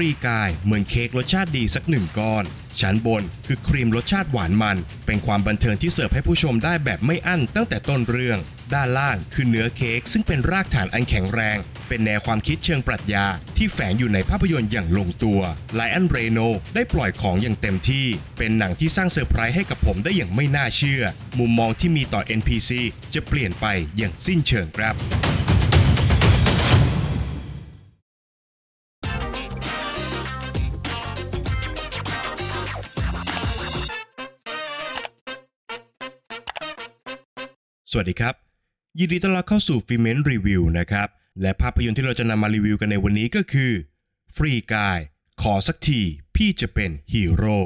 ฟรีกายเหมือนเค้กรสชาติดีสักหนึ่งก้อน ชั้นบนคือครีมรสชาติหวานมัน เป็นความบันเทิงที่เสิร์ฟให้ผู้ชมได้แบบไม่อั้นตั้งแต่ต้นเรื่องด้านล่างคือเนื้อเค้กซึ่งเป็นรากฐานอันแข็งแรง เป็นแนวความคิดเชิงปรัชญาที่แฝงอยู่ในภาพยนตร์อย่างลงตัวไลออนเรโนได้ปล่อยของอย่างเต็มที่เป็นหนังที่สร้างเซอร์ไพรส์ให้กับผมได้อย่างไม่น่าเชื่อ มุมมองที่มีต่อ NPC จะเปลี่ยนไปอย่างสิ้นเชิงครับสวัสดีครับ ยินดีต้อนรับเข้าสู่ฟิเมนรีวิวนะครับ และภาพยนตร์ที่เราจะนำมารีวิวกันในวันนี้ก็คือ ฟรีกาย ขอสักที พี่จะเป็นฮีโร่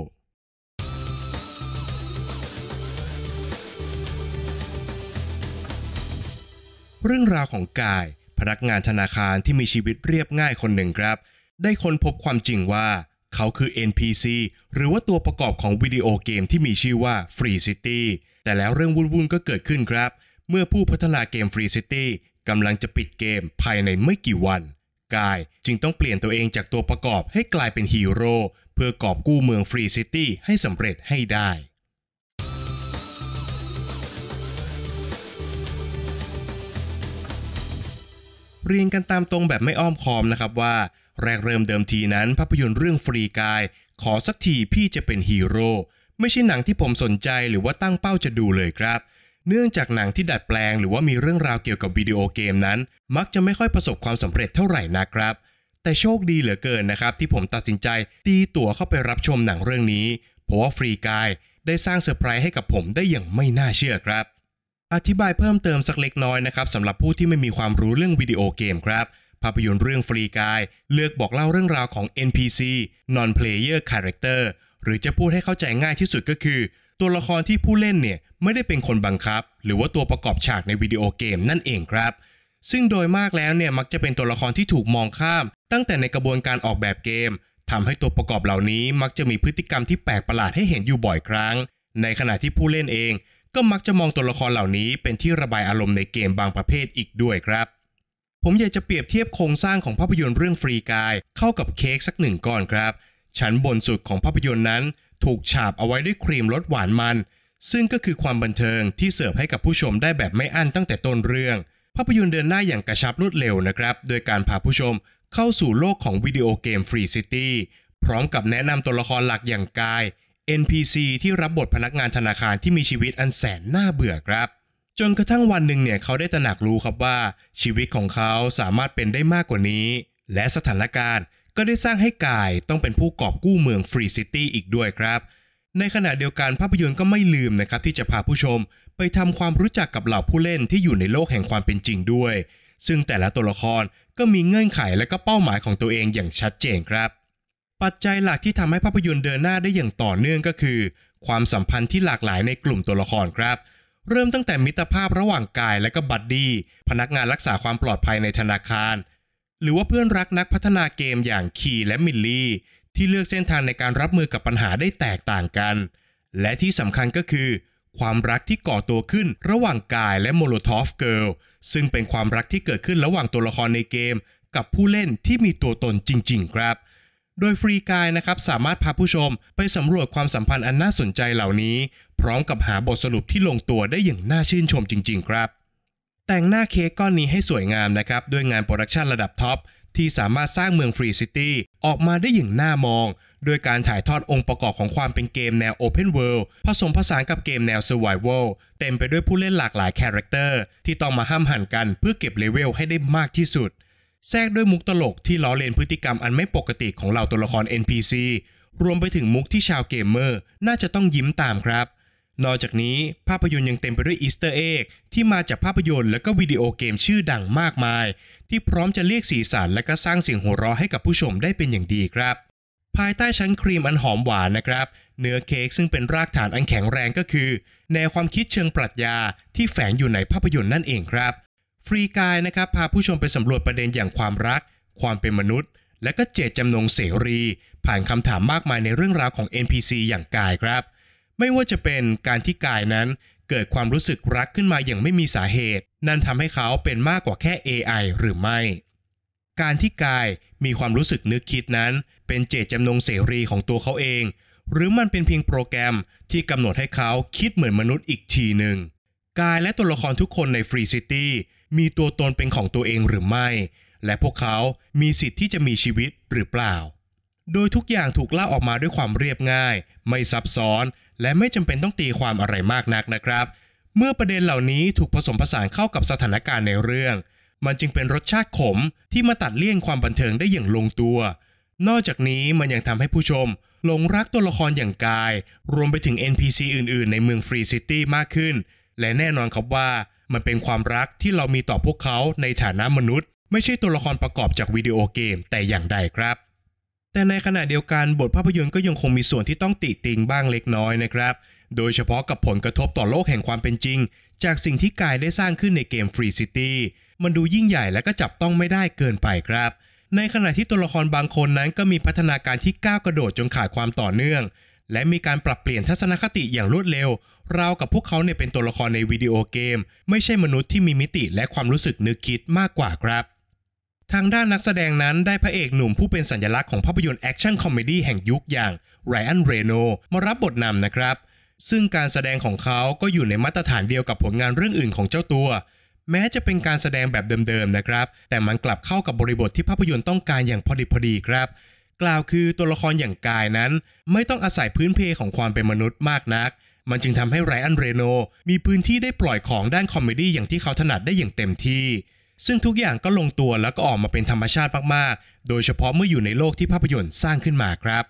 เรื่องราวของกายพนักงานธนาคารที่มีชีวิตเรียบง่ายคนหนึ่งครับ ได้ค้นพบความจริงว่าเขาคือ NPC หรือว่าตัวประกอบของวิดีโอเกมที่มีชื่อว่า Free City แต่แล้วเรื่องวุ่นๆก็เกิดขึ้นครับ เมื่อผู้พัฒนาเกม Free City กำลังจะปิดเกมภายในไม่กี่วัน กายจึงต้องเปลี่ยนตัวเองจากตัวประกอบให้กลายเป็นฮีโร่เพื่อกอบกู้เมืองฟรีซิตี้ให้สำเร็จให้ได้ เรียงกันตามตรงแบบไม่อ้อมค้อมนะครับว่า แรกเริ่มเดิมทีนั้นภาพยนตร์เรื่องฟรีกายขอสักทีพี่จะเป็นฮีโร่ไม่ใช่หนังที่ผมสนใจหรือว่าตั้งเป้าจะดูเลยครับ เนื่องจากหนังที่ดัดแปลง หรือว่ามีเรื่องราวเกี่ยวกับวิดีโอเกมนั้น มักจะไม่ค่อยประสบความสำเร็จเท่าไหร่นะครับ แต่โชคดีเหลือเกินนะครับ ที่ผมตัดสินใจตีตั๋วเข้าไปรับชมหนังเรื่องนี้เพราะว่าฟรีกายได้สร้างเซอร์ไพรส์ให้กับผมได้อย่างไม่น่าเชื่อครับ อธิบายเพิ่มเติมสักเล็กน้อยนะครับสำหรับผู้ที่ไม่มีความรู้เรื่องวิดีโอเกมครับ ภาพยนตร์เรื่องฟรีกายเลือกบอกเล่าเรื่องราวของ NPC non-player character หรือจะพูดให้เข้าใจง่ายที่สุดก็คือ ตัวละครที่ผู้เล่นเนี่ยไม่ได้เป็นคนบังคับ หรือว่าตัวประกอบฉากในวิดีโอเกมนั่นเองครับ ซึ่งโดยมากแล้วเนี่ยมักจะเป็นตัวละครที่ถูกมองข้าม ตั้งแต่ในกระบวนการออกแบบเกม ทำให้ตัวประกอบเหล่านี้มักจะมีพฤติกรรมที่แปลกประหลาดให้เห็นอยู่บ่อยครั้ง ในขณะที่ผู้เล่นเอง ก็มักจะมองตัวละครเหล่านี้ เป็นที่ระบายอารมณ์ในเกมบางประเภทอีกด้วยครับ ผมอยากจะเปรียบเทียบโครงสร้างของภาพยนตร์เรื่องฟรีกาย เข้ากับเค้กสักหนึ่งก้อนครับชั้นบนสุดของภาพยนตร์นั้นถูกฉาบเอาไว้ด้วยครีมรสหวานมัน ซึ่งก็คือความบันเทิงที่เสิร์ฟให้กับผู้ชมได้แบบไม่อั้นตั้งแต่ต้นเรื่อง ภาพยนตร์เดินหน้าอย่างกระชับรวดเร็วนะครับโดยการพาผู้ชมเข้าสู่โลกของวิดีโอเกมฟรีซิตี้พร้อมกับแนะนำตัวละครหลักอย่างกาย NPC ที่รับบทพนักงานธนาคารที่มีชีวิตอันแสนน่าเบื่อครับ จนกระทั่งวันหนึ่งเนี่ยเขาได้ตระหนักรู้ครับว่า ชีวิตของเขาสามารถเป็นได้มากกว่านี้ และสถานการณ์ก็ได้สร้างให้กายต้องเป็นผู้กอบกู้เมืองฟรีซิตี้อีกด้วยครับ ในขณะเดียวกันภาพยนตร์ก็ไม่ลืมนะครับที่จะพาผู้ชม ไปทำความรู้จักกับเหล่าผู้เล่นที่อยู่ในโลกแห่งความเป็นจริงด้วย ซึ่งแต่ละตัวละครก็มีเงื่อนไขและก็เป้าหมายของตัวเองอย่างชัดเจนครับ ปัจจัยหลักที่ทำให้ภาพยนตร์เดินหน้าได้อย่างต่อเนื่องก็คือ ความสัมพันธ์ที่หลากหลายในกลุ่มตัวละครครับ เริ่มตั้งแต่มิตรภาพระหว่างกายและก็บัดดี้พนักงานรักษาความปลอดภัยในธนาคารหรือว่าเพื่อนรักนักพัฒนาเกมอย่างคีและมิลลี่ที่เลือกเส้นทางในการรับมือกับปัญหาได้แตกต่างกัน และที่สำคัญก็คือ ความรักที่ก่อตัวขึ้นระหว่างกายและโมโลทอฟเกิลซึ่งเป็นความรักที่เกิดขึ้นระหว่างตัวละครในเกม กับผู้เล่นที่มีตัวตนจริง ๆ ครับ โดยฟรีกายนะครับ สามารถพาผู้ชมไปสำรวจความสัมพันธ์อันน่าสนใจเหล่านี้ พร้อมกับหาบทสรุปที่ลงตัวได้อย่างน่าชื่นชมจริง ๆ ครับแต่งหน้าเค้กก้อนนี้ให้สวยงามนะครับ ด้วยงานโปรดักชันระดับท็อป ที่สามารถสร้างเมืองฟรีซิตี้ออกมาได้อย่างน่ามองด้วยการถ่ายทอดองค์ประกอบของความเป็นเกมแนว Open World ผสมผสานกับเกมแนว Survival เต็มไปด้วยผู้เล่นหลากหลายคาแรคเตอร์ที่ต้องมาห้ามหันกันเพื่อเก็บเลเวลให้ได้มากที่สุด แทรกด้วยมุกตลกที่ล้อเลียนพฤติกรรมอันไม่ปกติของเหล่าตัวละคร NPC รวมไปถึงมุกที่ชาวเกมเมอร์น่าจะต้องยิ้มตามครับนอกจากนี้ภาพยนตร์ยังเต็มไปด้วยอีสเตอร์เอ็กที่มาจากภาพยนตร์ และก็วิดีโอเกมชื่อดังมากมาย ที่พร้อมจะเรียกสีสันและก็สร้างเสียงหัวเราะให้กับผู้ชมได้เป็นอย่างดีครับ ภายใต้ชั้นครีมอันหอมหวานนะครับ เนื้อเค้กซึ่งเป็นรากฐานอันแข็งแรงก็คือแนวความคิดเชิงปรัชญาที่แฝงอยู่ในภาพยนตร์นั่นเองครับ ฟรีกายนะครับพาผู้ชมไปสำรวจประเด็นอย่างความรัก ความเป็นมนุษย์ และก็เจตจำนงเสรี ผ่านคำถามมากมายในเรื่องราวของ NPC อย่างกายครับไม่ว่าจะเป็นการที่กายนั้นเกิดความรู้สึกรักขึ้นมาอย่างไม่มีสาเหตุ นั่นทำให้เขาเป็นมากกว่าแค่ AI หรือไม่ การที่กายมีความรู้สึกนึกคิดนั้นเป็นเจตจำนงเสรีของตัวเขาเอง หรือมันเป็นเพียงโปรแกรมที่กำหนดให้เขาคิดเหมือนมนุษย์อีกทีหนึ่งกายและตัวละครทุกคนในฟรีซิตี้มีตัวตนเป็นของตัวเองหรือไม่ และพวกเขามีสิทธิ์ที่จะมีชีวิตหรือเปล่า โดยทุกอย่างถูกเล่าออกมาด้วยความเรียบง่าย ไม่ซับซ้อนและไม่จำเป็นต้องตีความอะไรมากนักนะครับ เมื่อประเด็นเหล่านี้ถูกผสมผสานเข้ากับสถานการณ์ในเรื่อง มันจึงเป็นรสชาติขมที่มาตัดเลี่ยงความบันเทิงได้อย่างลงตัว นอกจากนี้มันยังทำให้ผู้ชมหลงรักตัวละครอย่างกาย รวมไปถึง NPC อื่นๆ ในเมืองฟรีซิตี้มากขึ้น และแน่นอนครับว่ามันเป็นความรักที่เรามีต่อพวกเขาในฐานะมนุษย์ ไม่ใช่ตัวละครประกอบจากวิดีโอเกมแต่อย่างใดครับแต่ในขณะเดียวกันบทภาพยนตร์ก็ยังคงมีส่วนที่ต้องติติงบ้างเล็กน้อยนะครับ โดยเฉพาะกับผลกระทบต่อโลกแห่งความเป็นจริง จากสิ่งที่กายได้สร้างขึ้นในเกม Free City มันดูยิ่งใหญ่และก็จับต้องไม่ได้เกินไปครับ ในขณะที่ตัวละครบางคนนั้นก็มีพัฒนาการที่ก้าวกระโดดจนขาดความต่อเนื่อง และมีการปรับเปลี่ยนทัศนคติอย่างรวดเร็วราวกับพวกเขาเนี่ยเป็นตัวละครในวิดีโอเกม ไม่ใช่มนุษย์ที่มีมิติและความรู้สึกนึกคิดมากกว่าครับทางด้านนักแสดงนั้นได้พระเอกหนุ่มผู้เป็นสัญลักษณ์ของภาพยนตร์แอคชั่นคอมเมดี้แห่งยุคอย่างไรอันเรโนมารับบทนำนะครับ ซึ่งการแสดงของเขาก็อยู่ในมาตรฐานเดียวกับผลงานเรื่องอื่นของเจ้าตัว แม้จะเป็นการแสดงแบบเดิมๆนะครับ แต่มันกลับเข้ากับบริบทที่ภาพยนตร์ต้องการอย่างพอดีพอดีครับ กล่าวคือตัวละครอย่างกายนั้น ไม่ต้องอาศัยพื้นเพของความเป็นมนุษย์มากนัก มันจึงทำให้ไรอันเรโนมีพื้นที่ได้ปล่อยของด้านคอมเมดี้อย่างที่เขาถนัดได้อย่างเต็มที่ซึ่งทุกอย่างก็ลงตัวแล้วก็ออกมาเป็นธรรมชาติมากๆ โดยเฉพาะเมื่ออยู่ในโลกที่ภาพยนตร์สร้างขึ้นมาครับ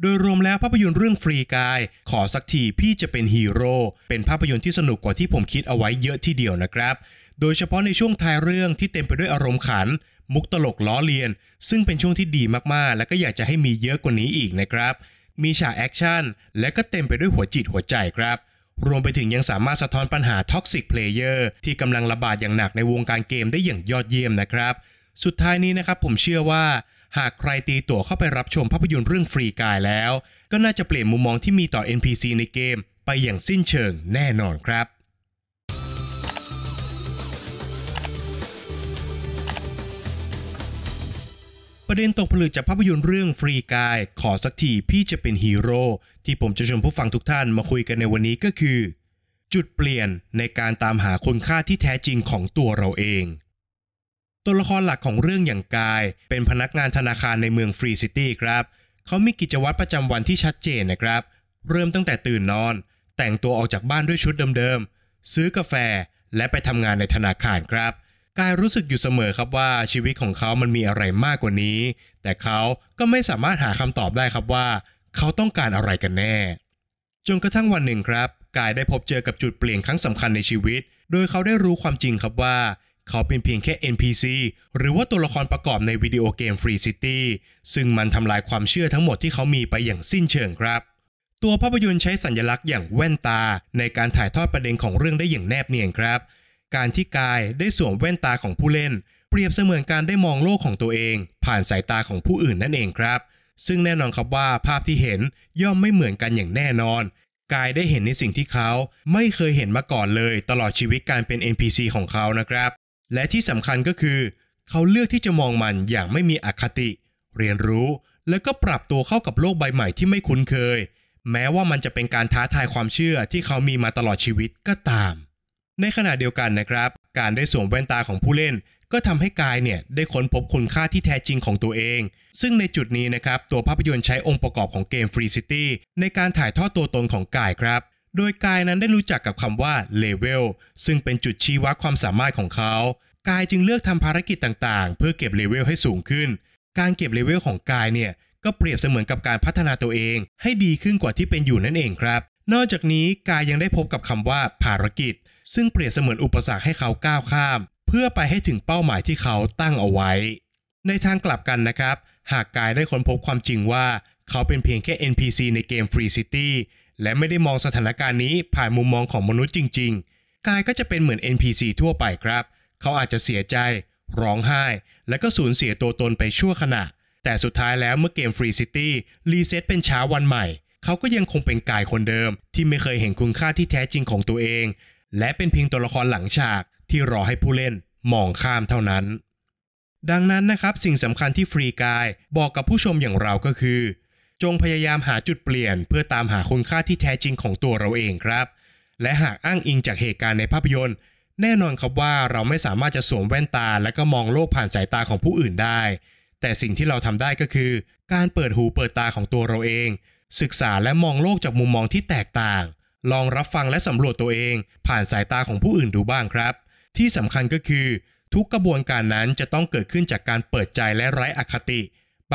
โดยรวมแล้วภาพยนตร์เรื่องฟรีกาย ขอสักทีพี่จะเป็นฮีโร่เป็นภาพยนตร์ที่สนุกกว่าที่ผมคิดเอาไว้เยอะที่เดียวนะครับ โดยเฉพาะในช่วงท้ายเรื่องที่เต็มไปด้วยอารมณ์ขัน มุกตลกล้อเลียน ซึ่งเป็นช่วงที่ดีมากๆ และก็อยากจะให้มีเยอะกว่านี้อีกนะครับ มีฉากแอคชั่นและก็เต็มไปด้วยหัวจิตหัวใจครับรวมไปถึงยังสามารถสะท้อนปัญหาท็อกซิกเพลเยอร์ที่กำลังระบาดอย่างหนักในวงการเกมได้อย่างยอดเยี่ยมนะครับ สุดท้ายนี้นะครับผมเชื่อว่า หากใครตีตั๋วเข้าไปรับชมภาพยนตร์เรื่องฟรีกายแล้ว ก็น่าจะเปลี่ยนมุมมองที่มีต่อ NPC ในเกม ไปอย่างสิ้นเชิงแน่นอนครับประเด็นตกผลึกจากภาพยนตร์เรื่องฟรีกาย ขอสักทีพี่จะเป็นฮีโร่ที่ผมจะชวนผู้ฟังทุกท่านมาคุยกันในวันนี้ก็คือ จุดเปลี่ยนในการตามหาคุณค่าที่แท้จริงของตัวเราเอง ตัวละครหลักของเรื่องอย่างกาย เป็นพนักงานธนาคารในเมืองฟรีซิตี้ครับเขามีกิจวัตรประจำวันที่ชัดเจนนะครับ เริ่มตั้งแต่ตื่นนอน แต่งตัวออกจากบ้านด้วยชุดเดิมๆซื้อกาแฟและไปทำงานในธนาคารครับกายรู้สึกอยู่เสมอครับว่าชีวิตของเขามันมีอะไรมากกว่านี้ แต่เขาก็ไม่สามารถหาคำตอบได้ครับว่า เขาต้องการอะไรกันแน่ จนกระทั่งวันหนึ่งครับ กายได้พบเจอกับจุดเปลี่ยนครั้งสำคัญในชีวิต โดยเขาได้รู้ความจริงครับว่า เขาเป็นเพียงแค่ NPC หรือว่าตัวละครประกอบในวิดีโอเกม Free City ซึ่งมันทำลายความเชื่อทั้งหมดที่เขามีไปอย่างสิ้นเชิงครับ ตัวภาพยนตร์ใช้สัญลักษณ์อย่างแว่นตา ในการถ่ายทอดประเด็นของเรื่องได้อย่างแนบเนียนครับการที่กายได้สวมแว่นตาของผู้เล่น เปรียบเสมือนการได้มองโลกของตัวเอง ผ่านสายตาของผู้อื่นนั่นเองครับ ซึ่งแน่นอนครับว่าภาพที่เห็นย่อมไม่เหมือนกันอย่างแน่นอนกายได้เห็นในสิ่งที่เขาไม่เคยเห็นมาก่อนเลยตลอดชีวิตการเป็น NPC ของเขานะครับ และที่สำคัญก็คือ เขาเลือกที่จะมองมันอย่างไม่มีอคติ เรียนรู้ แล้วก็ปรับตัวเข้ากับโลกใบใหม่ที่ไม่คุ้นเคย แม้ว่ามันจะเป็นการท้าทายความเชื่อที่เขามีมาตลอดชีวิตก็ตามในขณะเดียวกันนะครับ การได้สวมแว่นตาของผู้เล่น ก็ทำให้กายเนี่ย ได้ค้นพบคุณค่าที่แท้จริงของตัวเอง ซึ่งในจุดนี้นะครับ ตัวภาพยนตร์ใช้องค์ประกอบของเกม Free City ในการถ่ายทอดตัวตนของกายครับ โดยกายนั้นได้รู้จักกับคำว่าเลเวลซึ่งเป็นจุดชี้วัดความสามารถของเขา กายจึงเลือกทำภารกิจต่างๆเพื่อเก็บเลเวลให้สูงขึ้น การเก็บเลเวลของกายเนี่ยก็เปรียบเสมือนกับการพัฒนาตัวเอง ให้ดีขึ้นกว่าที่เป็นอยู่นั่นเองครับ นอกจากนี้กายยังได้พบกับคำว่าภารกิจซึ่งเปรียบเสมือนอุปสรรคให้เขาก้าวข้าม เพื่อไปให้ถึงเป้าหมายที่เขาตั้งเอาไว้ ในทางกลับกันนะครับ หากกายได้ค้นพบความจริงว่า เขาเป็นเพียงแค่ NPC ในเกม Free City และไม่ได้มองสถานการณ์นี้ ผ่านมุมมองของมนุษย์จริงๆ กายก็จะเป็นเหมือน NPC ทั่วไปครับ เขาอาจจะเสียใจ ร้องไห้ และก็สูญเสียตัวตนไปชั่วขณะ แต่สุดท้ายแล้วเมื่อเกม Free City รีเซ็ตเป็นเช้าวันใหม่ เขาก็ยังคงเป็นกายคนเดิม ที่ไม่เคยเห็นคุณค่าที่แท้จริงของตัวเองและเป็นเพียงตัวละครหลังฉากที่รอให้ผู้เล่นมองข้ามเท่านั้น ดังนั้นนะครับ สิ่งสำคัญที่ฟรีกายบอกกับผู้ชมอย่างเราก็คือ จงพยายามหาจุดเปลี่ยน เพื่อตามหาคุณค่าที่แท้จริงของตัวเราเองครับ และหากอ้างอิงจากเหตุการณ์ในภาพยนตร์ แน่นอนครับว่าเราไม่สามารถจะสวมแว่นตาและก็มองโลกผ่านสายตาของผู้อื่นได้ แต่สิ่งที่เราทำได้ก็คือ การเปิดหูเปิดตาของตัวเราเอง ศึกษาและมองโลกจากมุมมองที่แตกต่างลองรับฟังและสำรวจตัวเอง ผ่านสายตาของผู้อื่นดูบ้างครับ ที่สำคัญก็คือ ทุกกระบวนการนั้นจะต้องเกิดขึ้นจากการเปิดใจและไร้อคติ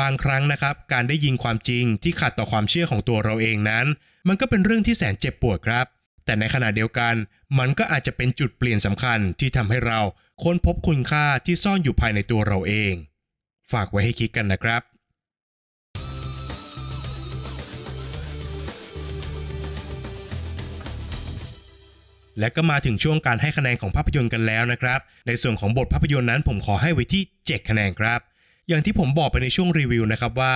บางครั้งนะครับการได้ยินความจริงที่ขัดต่อความเชื่อของตัวเราเองนั้น มันก็เป็นเรื่องที่แสนเจ็บปวดครับ แต่ในขณะเดียวกัน มันก็อาจจะเป็นจุดเปลี่ยนสำคัญที่ทำให้เราค้นพบคุณค่าที่ซ่อนอยู่ภายในตัวเราเอง ฝากไว้ให้คิดกันนะครับและก็มาถึงช่วงการให้คะแนนของภาพยนตร์กันแล้วนะครับ ในส่วนของบทภาพยนตร์นั้นผมขอให้ไว้ที่ 7 คะแนนครับ อย่างที่ผมบอกไปในช่วงรีวิวนะครับว่า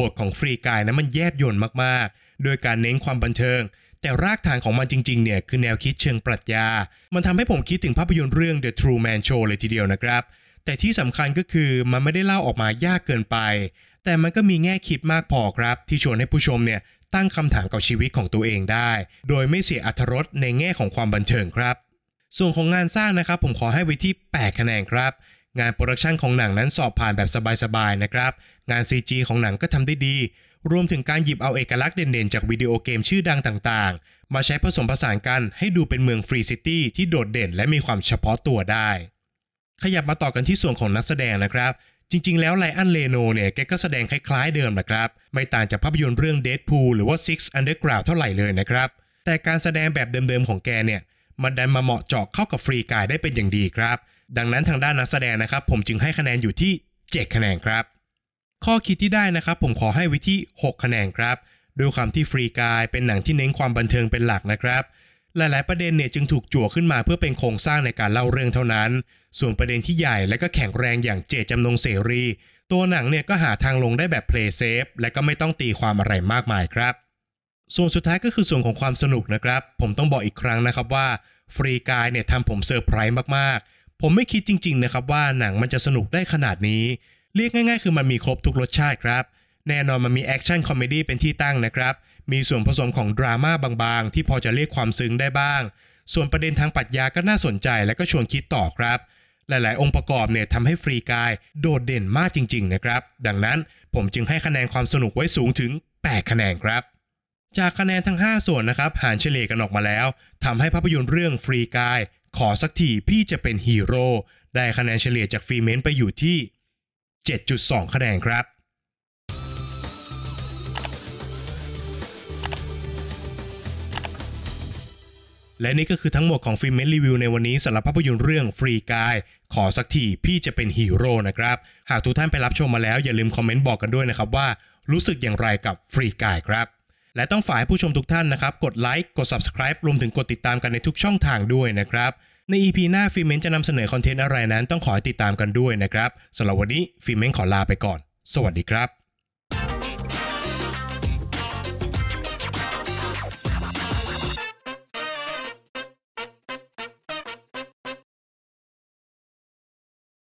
บทของฟรีกายนั้นมันแยบยนต์มาก ๆ โดยการเน้นความบันเทิง แต่รากฐานของมันจริง ๆ เนี่ยคือแนวคิดเชิงปรัชญา มันทำให้ผมคิดถึงภาพยนตร์เรื่อง The True Man Show เลยทีเดียวนะครับ แต่ที่สำคัญก็คือมันไม่ได้เล่าออกมายากเกินไปแต่มันก็มีแง่คิดมากพอครับ ที่ชวนให้ผู้ชมเนี่ยตั้งคำถามกับชีวิตของตัวเองได้ โดยไม่เสียอรรถรสในแง่ของความบันเทิงครับ ส่วนของงานสร้างนะครับผมขอให้ไว้ที่ 8 คะแนนครับ งานโปรดักชันของหนังนั้นสอบผ่านแบบสบายๆนะครับ งาน CG ของหนังก็ทำได้ดี รวมถึงการหยิบเอาเอกลักษณ์เด่นๆ จากวิดีโอเกมชื่อดังต่าง ๆ มาใช้ผสมผสานกัน ให้ดูเป็นเมืองฟรีซิตี้ที่โดดเด่นและมีความเฉพาะตัวได้ ขยับมาต่อกันที่ส่วนของนักแสดงนะครับจริงๆ แล้วไลอันเลโนเนี่ย แกก็แสดงคล้ายๆเดิมนะครับ ไม่ต่างจากภาพยนตร์เรื่อง Deadpool หรือว่า Six Underground เท่าไหร่เลยนะครับ แต่การแสดงแบบเดิม ๆ ของแกเนี่ย มันดันมาเหมาะเจาะเข้ากับฟรีกายได้เป็นอย่างดีครับ ดังนั้นทางด้านนักแสดงนะครับ ผมจึงให้คะแนนอยู่ที่ 7 คะแนนครับ ข้อคิดที่ได้นะครับ ผมขอให้ไว้ที่6คะแนนครับด้วยความที่ฟรีกายเป็นหนังที่เน้นความบันเทิงเป็นหลักนะครับหลายๆประเด็นเนี่ยจึงถูกจั่วขึ้นมาเพื่อเป็นโครงสร้างในการเล่าเรื่องเท่านั้น ส่วนประเด็นที่ใหญ่และก็แข็งแรงอย่างเจจำนงเสรีตัวหนังเนี่ยก็หาทางลงได้แบบเพลย์เซฟและก็ไม่ต้องตีความอะไรมากมายครับ ส่วนสุดท้ายก็คือส่วนของความสนุกนะครับ ผมต้องบอกอีกครั้งนะครับว่าฟรีกายเนี่ยทำผมเซอร์ไพรส์มากๆ ผมไม่คิดจริง ๆนะครับว่าหนังมันจะสนุกได้ขนาดนี้ เรียกง่ายๆคือมันมีครบทุกรสชาติครับ แน่นอนมันมีแอคชั่นคอมเมดี้เป็นที่ตั้งนะครับมีส่วนผสมของดราม่าบางๆ ที่พอจะเรียกความซึ้งได้บ้าง ส่วนประเด็นทางปรัชญาก็น่าสนใจและก็ชวนคิดต่อครับ หลาย ๆ องค์ประกอบเนี่ยทำให้ฟรีกาย โดดเด่นมากจริง ๆ นะครับ ดังนั้นผมจึงให้คะแนนความสนุกไว้สูงถึง 8 คะแนนครับ จากคะแนนทั้ง 5 ส่วนนะครับ หารเฉลี่ยกันออกมาแล้วทำให้ภาพยนตร์เรื่องฟรีกาย ขอสักทีพี่จะเป็นฮีโร่ได้คะแนนเฉลี่ยจากฟรีเมนไปอยู่ที่ 7.2คะแนนครับและนี่ก็คือทั้งหมดของฟิล์มเมนรีวิวในวันนี้ สำหรับภาพยนตร์เรื่องฟรีกาย ขอสักทีพี่จะเป็นฮีโร่นะครับ หากทุกท่านไปรับชมมาแล้วอย่าลืมคอมเมนต์บอกกันด้วยนะครับว่า รู้สึกอย่างไรกับฟรีกายครับ และต้องฝใา้ผู้ชมทุกท่านนะครับ กดไลค์กด Subscribe รวมถึงกดติดตามกันในทุกช่องทางด้วยนะครับ ใน EP หน้าฟิเมนจะนำเสนอคอนเทนต์อะไรนั้น ต้องขอติดตามกันด้วยนะครับสำหรับวันนี้ฟิเมนขอลาไปก่อน สวัสดีครับ